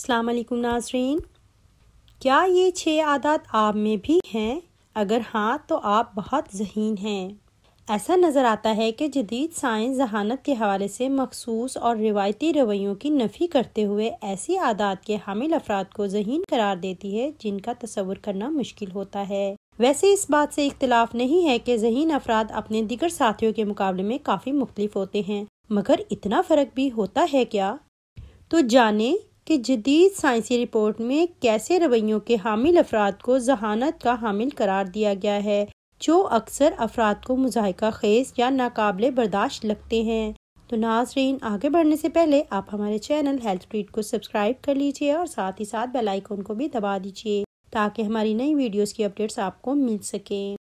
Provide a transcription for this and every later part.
السلام علیکم ناظرین کیا یہ چھ عادات آپ میں بھی ہیں اگر ہاں تو آپ بہت ذہین ہیں ایسا نظر آتا ہے کہ جدید سائنس ذہانت کے حوالے سے مخصوص اور روایتی رویوں کی نفی کرتے ہوئے ایسی عادات کے حامل افراد کو ذہین قرار دیتی ہے جن کا تصور کرنا مشکل ہوتا ہے ویسے اس بات سے اختلاف نہیں ہے کہ ذہین افراد اپنے دیگر ساتھیوں کے مقابلے میں کافی مختلف ہوتے ہیں مگر اتنا فرق بھی ہوتا ہے کیا تو جانے کہ جدید سائنسی رپورٹ میں کیسے رویوں کے حامل افراد کو ذہانت کا حامل قرار دیا گیا ہے جو اکثر افراد کو مذائقہ خیز یا ناقابل برداشت لگتے ہیں تو ناظرین آگے بڑھنے سے پہلے آپ ہمارے چینل ہیلتھ ٹریٹ کو سبسکرائب کر لیجئے اور ساتھ ہی ساتھ بیل آئیکن کو بھی دبا دیجئے تاکہ ہماری نئی ویڈیوز کی اپڈیٹس آپ کو مل سکیں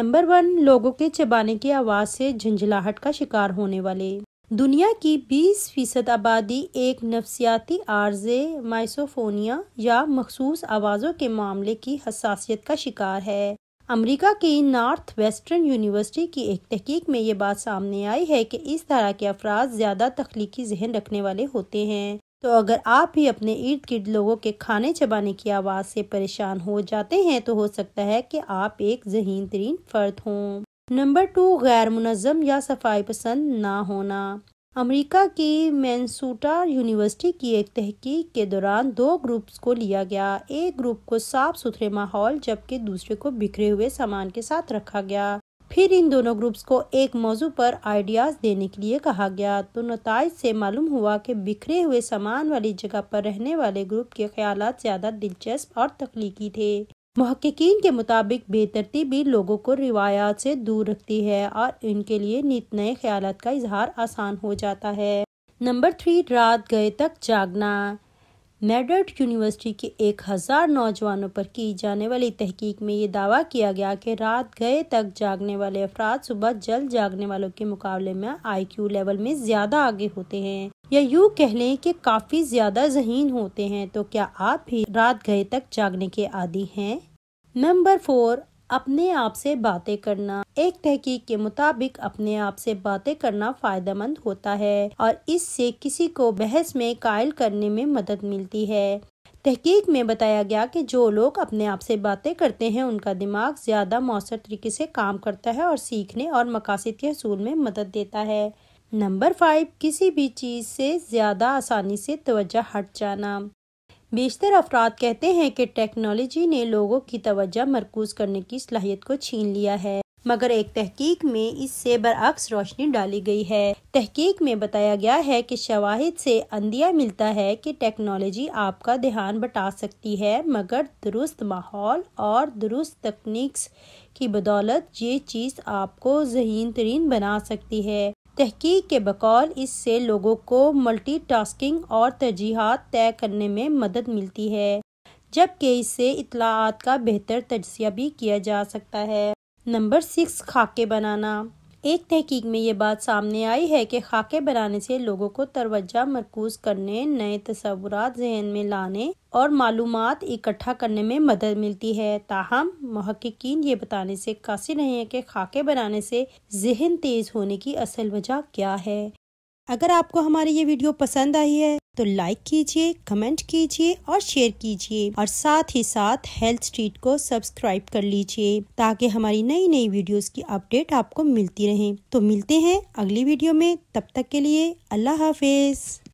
نمبر ون لوگوں کے چبانے کی آواز سے جھنجھلاہٹ کا شکار ہونے والے دنیا کی بیس فیصد آبادی ایک نفسیاتی عارضے مائسوفونیا یا مخصوص آوازوں کے معاملے کی حساسیت کا شکار ہے امریکہ کی نارتھ ویسٹرن یونیورسٹی کی ایک تحقیق میں یہ بات سامنے آئی ہے کہ اس طرح کے افراد زیادہ تخلیقی ذہن رکھنے والے ہوتے ہیں تو اگر آپ بھی اپنے ارد گرد لوگوں کے کھانے چبانے کی آواز سے پریشان ہو جاتے ہیں تو ہو سکتا ہے کہ آپ ایک ذہین ترین فرد ہوں نمبر ٹو غیر منظم یا صفائی پسند نہ ہونا امریکہ کی مینسوٹا یونیورسٹی کی ایک تحقیق کے دوران دو گروپس کو لیا گیا ایک گروپ کو صاف ستھرے ماحول جبکہ دوسرے کو بکھرے ہوئے سامان کے ساتھ رکھا گیا پھر ان دونوں گروپس کو ایک موضوع پر آئیڈیاز دینے کے لیے کہا گیا تو نتائج سے معلوم ہوا کہ بکھرے ہوئے سامان والی جگہ پر رہنے والے گروپ کے خیالات زیادہ دلچسپ اور تخلیقی تھے محققین کے مطابق بے ترتیبی لوگوں کو روایات سے دور رکھتی ہے اور ان کے لیے نیت نئے خیالات کا اظہار آسان ہو جاتا ہے نمبر تھری رات گئے تک جاگنا میڈرڈ یونیورسٹی کے ایک ہزار نوجوانوں پر کی جانے والی تحقیق میں یہ دعویٰ کیا گیا کہ رات گئے تک جاگنے والے افراد صبح جلد جاگنے والوں کے مقابلے میں آئی کیو لیول میں زیادہ آگے ہوتے ہیں یا یوں کہہ لیں کہ کافی زیادہ ذہین ہوتے ہیں تو کیا آپ بھی رات گئے تک جاگنے کے عادی ہیں نمبر فور اپنے آپ سے باتیں کرنا ایک تحقیق کے مطابق اپنے آپ سے باتیں کرنا فائدہ مند ہوتا ہے اور اس سے کسی کو بحث میں قائل کرنے میں مدد ملتی ہے تحقیق میں بتایا گیا کہ جو لوگ اپنے آپ سے باتیں کرتے ہیں ان کا دماغ زیادہ مؤثر طریقے سے کام کرتا ہے اور سیکھنے اور مقاصد کے حصول میں مدد دیتا ہے نمبر فائیو کسی بھی چیز سے زیادہ آسانی سے توجہ ہٹ جانا بیشتر افراد کہتے ہیں کہ ٹیکنالوجی نے لوگوں کی توجہ مرکوز کرنے کی صلاحیت کو چھین لیا ہے مگر ایک تحقیق میں اس سے برعکس روشنی ڈالی گئی ہے تحقیق میں بتایا گیا ہے کہ شواہد سے اندیا ملتا ہے کہ ٹیکنالوجی آپ کا دھیان بٹا سکتی ہے مگر درست ماحول اور درست تکنیکس کی بدولت یہ چیز آپ کو ذہین ترین بنا سکتی ہے تحقیق کے بقول اس سے لوگوں کو ملٹی ٹاسکنگ اور ترجیحات طے کرنے میں مدد ملتی ہے جبکہ اس سے اطلاعات کا بہتر تجزیہ بھی کیا جا سکتا ہے نمبر سکس خاکے بنانا ایک تحقیق میں یہ بات سامنے آئی ہے کہ خاکے بنانے سے لوگوں کو تروجہ مرکوز کرنے نئے تصورات ذہن میں لانے اور معلومات اکٹھا کرنے میں مدد ملتی ہے تاہم محققین یہ بتانے سے قاصر ہیں کہ خاکے بنانے سے ذہن تیز ہونے کی اصل وجہ کیا ہے اگر آپ کو ہماری یہ ویڈیو پسند آئی ہے تو لائک کیجیے کمنٹ کیجیے اور شیئر کیجیے اور ساتھ ہی ساتھ ہیلتھ سٹریٹ کو سبسکرائب کر لیجیے تاکہ ہماری نئی نئی ویڈیوز کی اپڈیٹ آپ کو ملتی رہیں تو ملتے ہیں اگلی ویڈیو میں تب تک کے لیے اللہ حافظ